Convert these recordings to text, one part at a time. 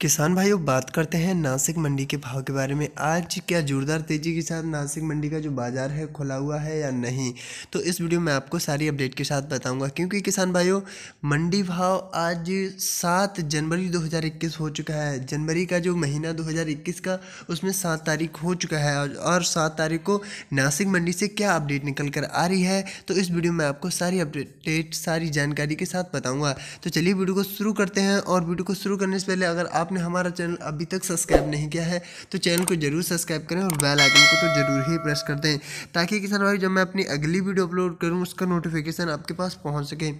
किसान भाइयों बात करते हैं नासिक मंडी के भाव के बारे में आज क्या जोरदार तेज़ी के साथ नासिक मंडी का जो बाज़ार है खुला हुआ है या नहीं तो इस वीडियो में आपको सारी अपडेट के साथ बताऊंगा क्योंकि किसान भाइयों मंडी भाव आज सात जनवरी 2021 हो चुका है जनवरी का जो महीना 2021 का उसमें सात तारीख हो चुका है और सात तारीख को नासिक मंडी से क्या अपडेट निकल कर आ रही है तो इस वीडियो में आपको सारी अपडेट सारी जानकारी के साथ बताऊँगा तो चलिए वीडियो को शुरू करते हैं और वीडियो को शुरू करने से पहले अगर आप आपने हमारा चैनल अभी तक सब्सक्राइब नहीं किया है तो चैनल को जरूर सब्सक्राइब करें और बेल आइकन को तो जरूर ही प्रेस कर दें ताकि किसान भाई जब मैं अपनी अगली वीडियो अपलोड करूँ उसका नोटिफिकेशन आपके पास पहुँच सके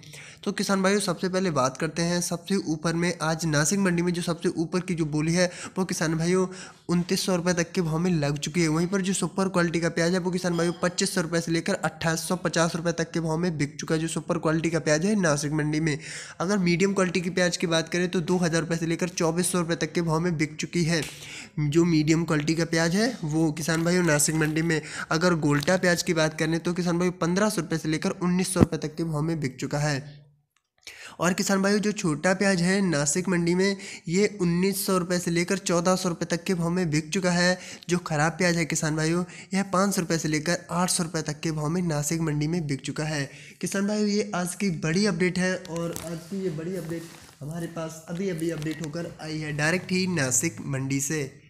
तो किसान भाई सबसे पहले बात करते हैं सबसे ऊपर में आज नासिक मंडी में जो सबसे ऊपर की जो बोली है वो किसान भाइयों उनतीस सौ रुपये तक के भाव में लग चुकी है वहीं पर जो सुपर क्वालिटी का प्याज है वो किसान भाइयों पच्चीस सौ रुपये से लेकर अट्ठाईस सौ पचास रुपये तक के भाव में बिक चुका है जो सुपर क्वालिटी का प्याज है नासिक मंडी में अगर मीडियम क्वालिटी की प्याज की बात करें तो दो हज़ार रुपये से लेकर चौबीस सौ रुपये तक के भाव में बिक चुकी है जो मीडियम क्वालिटी का प्याज है वो किसान भाइयों नासिक मंडी में अगर गोल्टा प्याज की बात करें तो किसान भाई पंद्रह सौ रुपये से लेकर उन्नीस सौ रुपये तक के भाव में बिक चुका है और किसान भाइयों जो छोटा प्याज है नासिक मंडी में ये उन्नीस सौ रुपये से लेकर चौदह सौ रुपये तक के भाव में बिक चुका है जो ख़राब प्याज है किसान भाइयों यह पाँच सौ रुपये से लेकर आठ सौ रुपये तक के भाव में नासिक मंडी में बिक चुका है किसान भाइयों ये आज की बड़ी अपडेट है और आज की ये बड़ी अपडेट हमारे पास अभी अभी अपडेट होकर आई है डायरेक्ट ही नासिक मंडी से